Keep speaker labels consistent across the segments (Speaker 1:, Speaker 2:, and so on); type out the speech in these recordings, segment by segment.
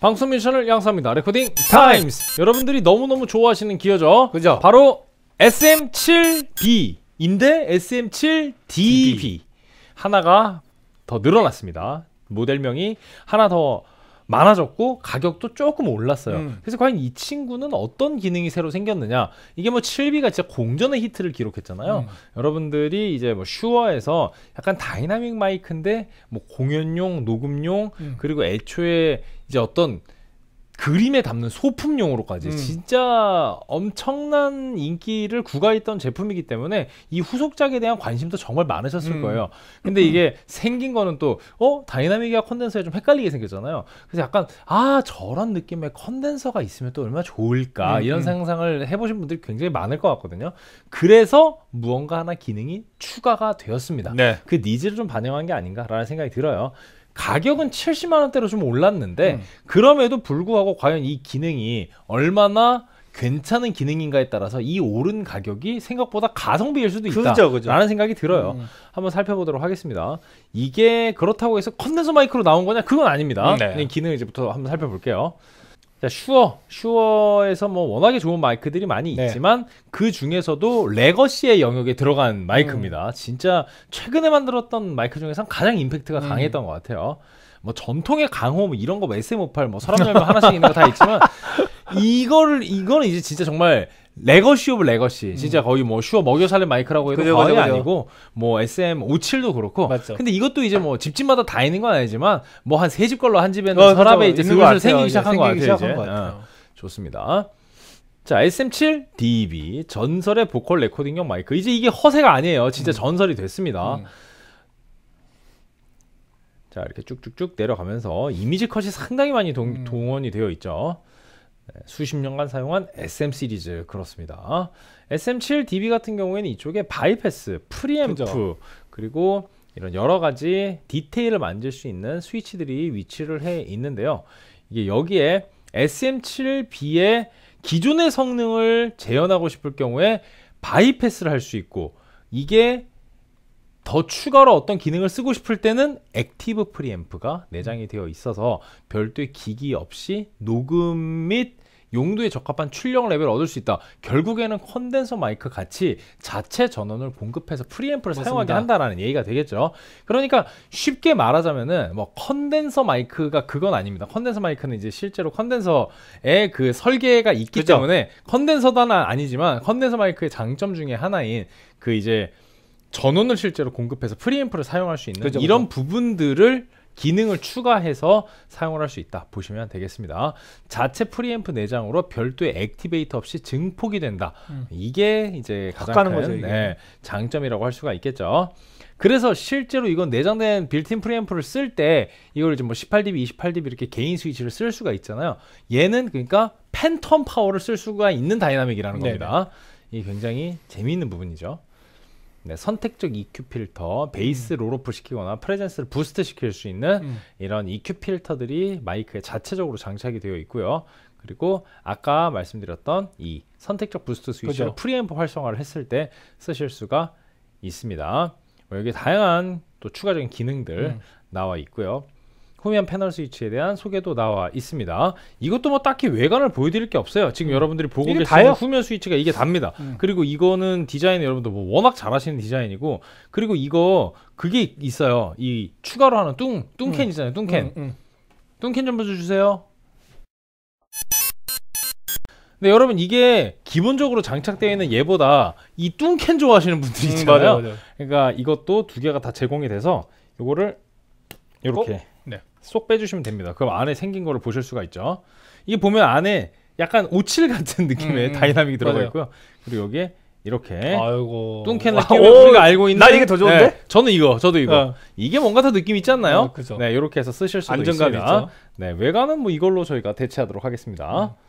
Speaker 1: 방송 미션을 양성입니다 레코딩 타임스 여러분들이 너무너무 좋아하시는 기어죠 그죠 바로 SM7B 인데 SM7DB 하나가 더 늘어났습니다 모델명이 하나 더 많아졌고 가격도 조금 올랐어요. 음. 그래서 과연 이 친구는 어떤 기능이 새로 생겼느냐? 이게 뭐 7B가 진짜 공전의 히트를 기록했잖아요. 음. 여러분들이 이제 뭐 슈어에서 약간 다이나믹 마이크인데 뭐 공연용, 녹음용 음. 그리고 애초에 이제 어떤 그림에 담는 소품용으로까지 음. 진짜 엄청난 인기를 구가했던 제품이기 때문에 이 후속작에 대한 관심도 정말 많으셨을 음. 거예요. 근데 이게 생긴 거는 또 어 다이나믹이와 컨덴서에 좀 헷갈리게 생겼잖아요. 그래서 약간 아 저런 느낌의 컨덴서가 있으면 또 얼마나 좋을까 음. 이런 음. 상상을 해보신 분들이 굉장히 많을 것 같거든요. 그래서 무언가 하나 기능이 추가가 되었습니다. 네. 그 니즈를 좀 반영한 게 아닌가라는 생각이 들어요. 가격은 70만 원대로 좀 올랐는데 음. 그럼에도 불구하고 과연 이 기능이 얼마나 괜찮은 기능인가에 따라서 이 오른 가격이 생각보다 가성비일 수도 있다. 그죠, 그죠. 라는 생각이 들어요. 음. 한번 살펴보도록 하겠습니다. 이게 그렇다고 해서 컨덴서 마이크로 나온 거냐? 그건 아닙니다. 네. 기능 이제부터 한번 살펴볼게요. 자, 슈어, 슈어에서 뭐 워낙에 좋은 마이크들이 많이 네. 있지만 그 중에서도 레거시의 영역에 들어간 마이크입니다. 음. 진짜 최근에 만들었던 마이크 중에서 가장 임팩트가 음. 강했던 것 같아요. 뭐 전통의 강호 뭐 이런 거뭐 SM58 뭐, 뭐 서랍 열면 하나씩 있는 거 다 있지만 이거를 이거는 이제 진짜 정말 레거시 오브 레거시. 음. 진짜 거의 뭐 슈어 먹여 살린 마이크라고 해도 그죠, 과언이 그죠, 그죠. 아니고 뭐 SM57도 그렇고. 맞죠. 근데 이것도 이제 뭐 집집마다 다 있는 건 아니지만 뭐 한 세 집 걸로 한 집에는 어, 그렇죠. 서랍에 이제 슬슬 생기기 시작한 거 같아요. 이제. 어. 좋습니다. 자, SM7 DB 전설의 보컬 레코딩용 마이크. 이제 이게 허세가 아니에요. 진짜 음. 전설이 됐습니다. 음. 자, 이렇게 쭉쭉쭉 내려가면서 이미지 컷이 상당히 많이 동, 음. 동원이 되어 있죠. 수십 년간 사용한 SM 시리즈 그렇습니다. SM7DB 같은 경우에는 이쪽에 바이패스, 프리앰프 그죠. 그리고 이런 여러 가지 디테일을 만질 수 있는 스위치들이 위치를 해 있는데요. 이게 여기에 SM7B의 기존의 성능을 재현하고 싶을 경우에 바이패스를 할 수 있고 이게 더 추가로 어떤 기능을 쓰고 싶을 때는 액티브 프리앰프가 내장이 되어 있어서 별도의 기기 없이 녹음 및 용도에 적합한 출력 레벨을 얻을 수 있다. 결국에는 컨덴서 마이크 같이 자체 전원을 공급해서 프리앰프를 맞습니다. 사용하게 한다라는 얘기가 되겠죠. 그러니까 쉽게 말하자면은 뭐 컨덴서 마이크가 그건 아닙니다. 컨덴서 마이크는 이제 실제로 컨덴서의 그 설계가 있기 그렇죠. 때문에 컨덴서단는 아니지만 컨덴서 마이크의 장점 중에 하나인 그 이제 전원을 실제로 공급해서 프리앰프를 사용할 수 있는 그렇죠, 이런 그렇죠. 부분들을 기능을 추가해서 사용을 할 수 있다 보시면 되겠습니다 자체 프리앰프 내장으로 별도의 액티베이터 없이 증폭이 된다 음. 이게 이제 가장 큰 거죠, 네, 장점이라고 할 수가 있겠죠 그래서 실제로 이건 내장된 빌트인 프리앰프를 쓸 때 이걸 이제 뭐 18dB, 28dB 이렇게 개인 스위치를 쓸 수가 있잖아요 얘는 그러니까 팬텀 파워를 쓸 수가 있는 다이나믹이라는 겁니다 네네. 이 굉장히 재미있는 부분이죠 네, 선택적 EQ 필터, 베이스 음. 롤오프 시키거나 프레젠스를 부스트 시킬 수 있는 음. 이런 EQ 필터들이 마이크에 자체적으로 장착이 되어 있고요. 그리고 아까 말씀드렸던 이 선택적 부스트 스위치를 그죠 프리앰프 활성화를 했을 때 쓰실 수가 있습니다. 뭐 여기 다양한 또 추가적인 기능들 음. 나와 있고요. 후면 패널 스위치에 대한 소개도 나와 있습니다. 이것도 뭐 딱히 외관을 보여드릴 게 없어요. 지금 음. 여러분들이 보고 계시는 후면 스위치가 이게 답니다. 음. 그리고 이거는 디자인 여러분도 뭐 워낙 잘하시는 디자인이고 그리고 이거 그게 있어요. 이 추가로 하는 뚱 뚱캔 음. 있잖아요. 뚱캔 음, 음. 뚱캔 좀 보여주세요. 근 여러분 이게 기본적으로 장착되어 있는 얘보다 이 뚱캔 좋아하시는 분들이 음, 있잖아요. 맞아요, 맞아요. 그러니까 이것도 두 개가 다 제공이 돼서 이거를 이렇게 어? 쏙 빼주시면 됩니다. 그럼 안에 생긴 거를 보실 수가 있죠. 이게 보면 안에 약간 오칠 같은 느낌의 음, 음. 다이나믹이 들어가 있고요. 그리고 여기에 이렇게 아이고 뚱캔을 끼면 우리가 알고 있는 나 이게 더 좋은데? 네, 저는 이거 저도 이거 어. 이게 뭔가 더 느낌 있지 않나요? 어, 네 이렇게 해서 쓰실 수도 안정감 있습니다. 있죠. 네 외관은 뭐 이걸로 저희가 대체하도록 하겠습니다. 음.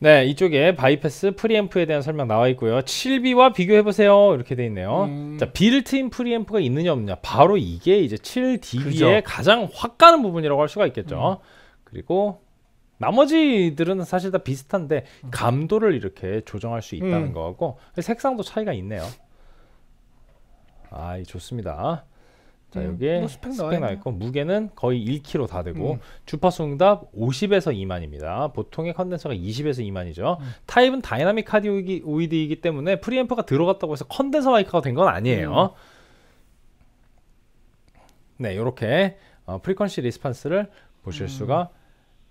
Speaker 1: 네, 이쪽에 바이패스 프리앰프에 대한 설명 나와 있고요. 7B와 비교해 보세요. 이렇게 돼 있네요. 음. 자, 빌트인 프리앰프가 있느냐 없느냐. 바로 이게 이제 7DB의 가장 확 가는 부분이라고 할 수가 있겠죠. 음. 그리고 나머지들은 사실 다 비슷한데 음. 감도를 이렇게 조정할 수 있다는 음. 거고 색상도 차이가 있네요. 아, 좋습니다. 자 음. 여기에 뭐 스펙, 스펙 나와 있고 무게는 거의 1kg 다 되고 음. 주파수 응답 50에서 2만입니다. 보통의 컨덴서가 20에서 2만이죠. 음. 타입은 다이나믹 카디오이드이기 때문에 프리앰프가 들어갔다고 해서 컨덴서 마이크가 된 건 아니에요. 음. 네, 이렇게 어, 프리퀀시 리스판스를 보실 음. 수가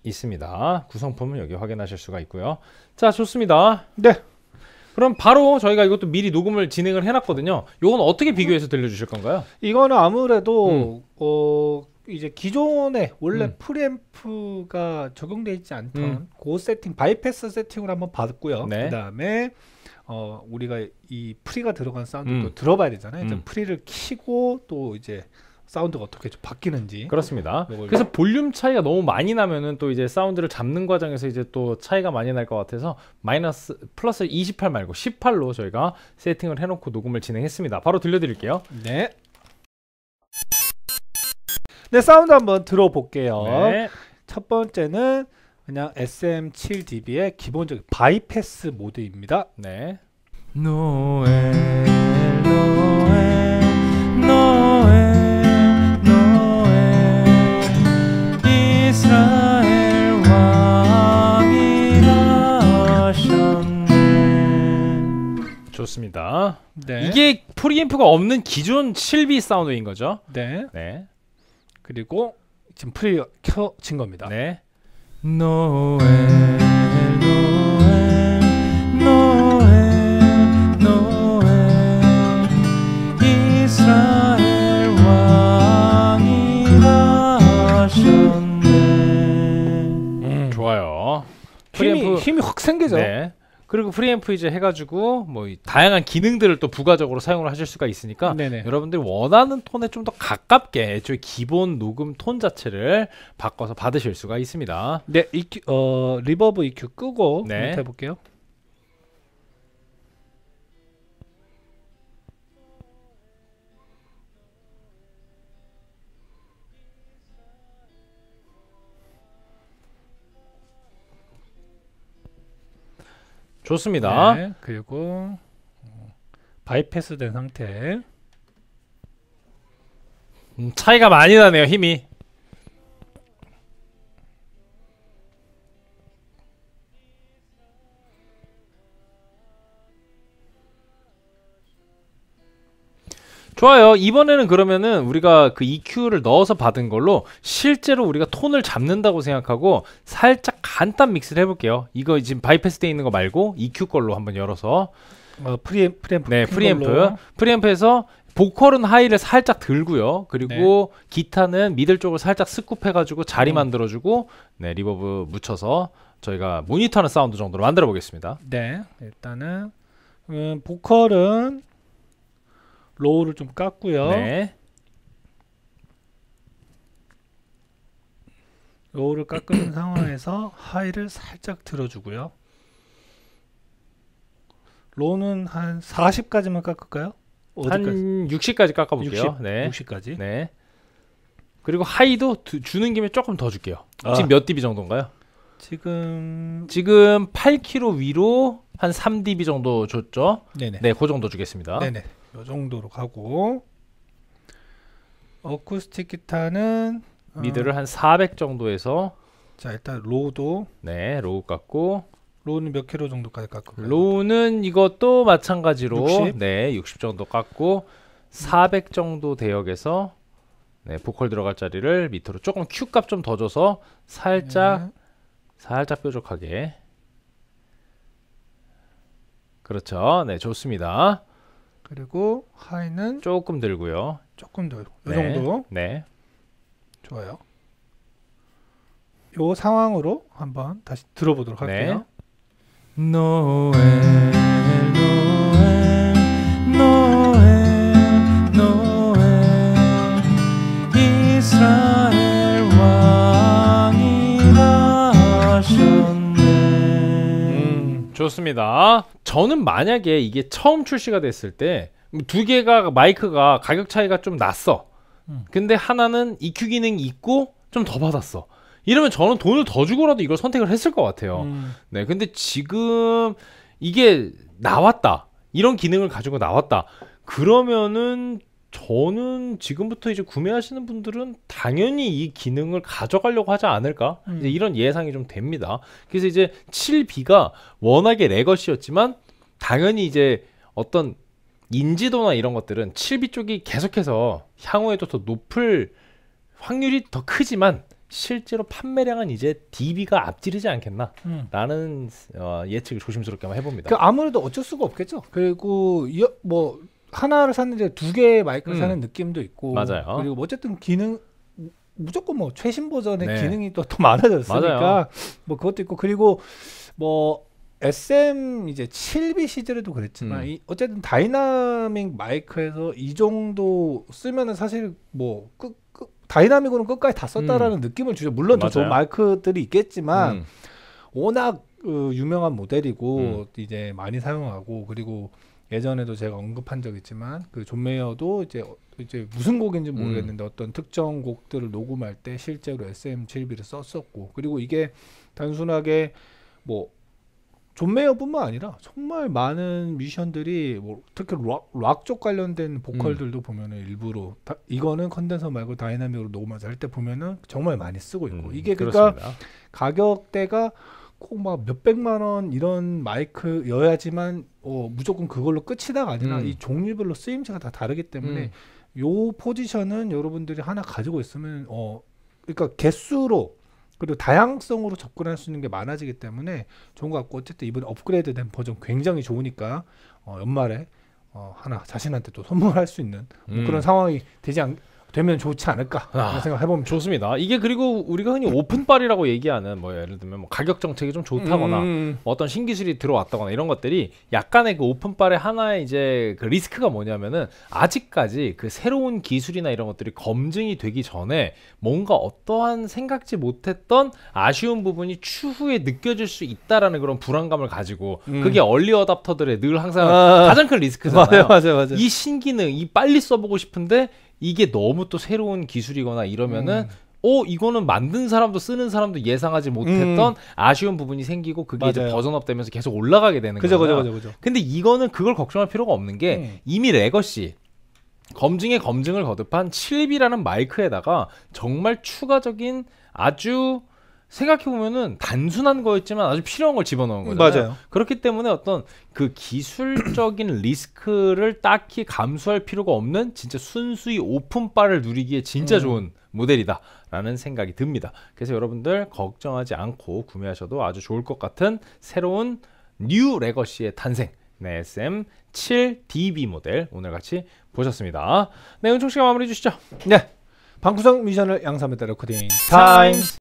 Speaker 1: 있습니다. 구성품은 여기 확인하실 수가 있고요. 자, 좋습니다. 네. 그럼 바로 저희가 이것도 미리 녹음을 진행을 해놨거든요. 요건 어떻게 비교해서 들려주실 건가요?
Speaker 2: 이거는 아무래도 음. 어 이제 기존에 원래 음. 프리앰프가 적용돼 있지 않던 음. 그 세팅 바이패스 세팅을 한번 받고요 네. 그다음에 어 우리가 이 프리가 들어간 사운드도 음. 들어봐야 되잖아요. 음. 프리를 키고 또 이제 사운드가 어떻게 바뀌는지 그렇습니다. 뭐 그래서
Speaker 1: 볼륨 차이가 너무 많이 나면은 또 이제 사운드를 잡는 과정에서 이제 또 차이가 많이 날 것 같아서 마이너스 플러스 28 말고 18로 저희가 세팅을 해놓고 녹음을 진행했습니다. 바로
Speaker 2: 들려드릴게요. 네. 네 사운드 한번 들어볼게요. 네. 첫 번째는 그냥 SM7DB의 기본적인 바이패스 모드입니다. 네. 노에
Speaker 1: 좋습니다. 네. 이게 프리앰프가 없는 기존 7비 사운드인 거죠. 네. 네. 그리고 지금 프리 켜진 겁니다. 네. 노엘 음, 힘이 확 생기죠. 네. 그리고 프리앰프 이제 해가지고 뭐 다양한 기능들을 또 부가적으로 사용을 하실 수가 있으니까 네네. 여러분들이 원하는 톤에 좀 더 가깝게 애초에 기본 녹음 톤 자체를 바꿔서 받으실 수가 있습니다. 네, EQ, 어, 리버브 EQ 끄고 네. 해볼게요.
Speaker 2: 좋습니다. 네, 그리고 어, 바이패스된 상태.
Speaker 1: 음, 차이가 많이 나네요 힘이. 좋아요. 이번에는 그러면은 우리가 그 EQ를 넣어서 받은 걸로 실제로 우리가 톤을 잡는다고 생각하고 살짝 간단 믹스를 해볼게요. 이거 지금 바이패스 돼 있는 거 말고 EQ 걸로 한번 열어서 어, 프리앰, 프리앰프 네 프리앰프 걸로. 프리앰프에서 보컬은 하이를 살짝 들고요. 그리고 네. 기타는 미들 쪽을 살짝 스쿱해가지고 자리 음. 만들어주고 네 리버브 묻혀서 저희가 모니터하는 사운드 정도로 만들어 보겠습니다.
Speaker 2: 네 일단은 음, 보컬은 로우를 좀 깠고요. 네. 로우를 깎은 상황에서 하이를 살짝 들어주고요. 로우는 한 40까지만 깎을까요? 어디까지? 한 60까지 깎아볼게요. 60, 네. 60까지. 네. 그리고 하이도 두, 주는 김에
Speaker 1: 조금 더 줄게요. 아. 지금 몇 dB 정도인가요?
Speaker 2: 지금
Speaker 1: 지금 8kg 위로 한 3dB 정도 줬죠. 네네. 네, 그 정도 주겠습니다. 네네.
Speaker 2: 요 정도로 가고 어쿠스틱 기타는 어, 미드를
Speaker 1: 한 400 정도에서
Speaker 2: 자 일단 로우도
Speaker 1: 네 로우 깎고
Speaker 2: 로우는 몇 킬로 정도까지 깎고
Speaker 1: 로우는 이것도 마찬가지로 60? 네60 정도 깎고 400 정도 대역에서 네 보컬 들어갈 자리를 밑으로 조금 Q 값좀 더 줘서 살짝 네. 살짝 뾰족하게 그렇죠 네 좋습니다 그리고 하이는 조금 들고요. 조금 더. 요 네. 정도. 네.
Speaker 2: 좋아요. 요 상황으로 한번 다시 들어보도록 네. 할게요. 네.
Speaker 1: 노엘 음, 좋습니다. 저는 만약에 이게 처음 출시가 됐을 때 두 개가 마이크가 가격 차이가 좀 났어. 음. 근데 하나는 EQ 기능이 있고 좀 더 받았어. 이러면 저는 돈을 더 주고라도 이걸 선택을 했을 것 같아요. 음. 네, 근데 지금 이게 나왔다. 이런 기능을 가지고 나왔다. 그러면은 저는 지금부터 이제 구매하시는 분들은 당연히 이 기능을 가져가려고 하지 않을까 음. 이제 이런 예상이 좀 됩니다. 그래서 이제 7B가 워낙에 레거시였지만 당연히 이제 어떤 인지도나 이런 것들은 7B 쪽이 계속해서 향후에도 더 높을 확률이 더 크지만 실제로 판매량은 이제 DB가 앞지르지 않겠나라는 음. 어, 예측을 조심스럽게 한번 해봅니다. 그
Speaker 2: 아무래도 어쩔 수가 없겠죠. 그리고 여, 뭐 하나를 샀는데 두 개의 마이크를 음. 사는 느낌도 있고 맞아요. 그리고 뭐 어쨌든 기능 무조건 뭐 최신 버전의 네. 기능이 또 더 많아졌으니까 맞아요. 뭐 그것도 있고 그리고 뭐 SM 이제 7B 시절에도 그랬지만 음. 이 어쨌든 다이나믹 마이크에서 이 정도 쓰면은 사실 뭐 끝, 끝 다이나믹으로 끝까지 다 썼다라는 음. 느낌을 주죠. 물론 더 좋은 마이크들이 있겠지만 음. 워낙 어, 유명한 모델이고 음. 이제 많이 사용하고 그리고 예전에도 제가 언급한 적 있지만 그존 메이어도 이제 어, 이제 무슨 곡인지 음. 모르겠는데 음. 어떤 특정 곡들을 녹음할 때 실제로 SM7B를 썼었고 그리고 이게 단순하게 뭐존 메이어뿐만 아니라 정말 많은 뮤션들이뭐 특히 락쪽 관련된 보컬들도 음. 보면은 일부러 다, 이거는 컨덴서 말고 다이나믹으로 녹음해서 할때 보면은 정말 많이 쓰고 있고 음, 이게 그러니까 그렇습니다. 가격대가 꼭막 몇백만 원 이런 마이크여야지만 어, 무조건 그걸로 끝이다가 아니라 음. 이 종류별로 쓰임새가 다 다르기 때문에 음. 요 포지션은 여러분들이 하나 가지고 있으면 어 그러니까 개수로 그리고 다양성으로 접근할 수 있는 게 많아지기 때문에 좋은 것 같고 어쨌든 이번 업그레이드된 버전 굉장히 좋으니까 어, 연말에 어, 하나 자신한테 또 선물할 수 있는 뭐 음. 그런 상황이 되지 않, 되면 좋지 않을까 아, 생각해보면 좋습니다. 이게 그리고 우리가
Speaker 1: 흔히 오픈빨이라고 얘기하는 뭐 예를 들면 뭐 가격 정책이 좀 좋다거나 음. 음, 음. 뭐 어떤 신기술이 들어왔다거나 이런 것들이 약간의 그 오픈빨의 하나의 이제 그 리스크가 뭐냐면은 아직까지 그 새로운 기술이나 이런 것들이 검증이 되기 전에 뭔가 어떠한 생각지 못했던 아쉬운 부분이 추후에 느껴질 수 있다라는 그런 불안감을 가지고 음. 그게 얼리 어답터들의 늘 항상 아. 가장 큰 리스크잖아요. 맞아요, 맞아요, 맞아요. 이 신기능 이 빨리 써보고 싶은데 이게 너무 또 새로운 기술이거나 이러면은 음. 어 이거는 만든 사람도 쓰는 사람도 예상하지 못했던 음. 아쉬운 부분이 생기고 그게 맞아요. 이제 버전업 되면서 계속 올라가게 되는 거죠. 그죠, 그죠, 그죠. 근데 이거는 그걸 걱정할 필요가 없는 게 음. 이미 레거시 검증에 검증을 거듭한 7입이라는 마이크에다가 정말 추가적인 아주 생각해 보면은 단순한 거였지만 아주 필요한 걸 집어넣은 음, 거잖아요. 맞아요. 그렇기 때문에 어떤 그 기술적인 리스크를 딱히 감수할 필요가 없는 진짜 순수히 오픈바를 누리기에 진짜 음. 좋은 모델이다라는 생각이 듭니다. 그래서 여러분들 걱정하지 않고 구매하셔도 아주 좋을 것 같은 새로운 뉴 레거시의 탄생. 네, SM7DB 모델 오늘 같이 보셨습니다.
Speaker 2: 네, 은총 씨가 마무리해 주시죠. 네. 방구석 미션을 양삼에 따라 코딩 타임스.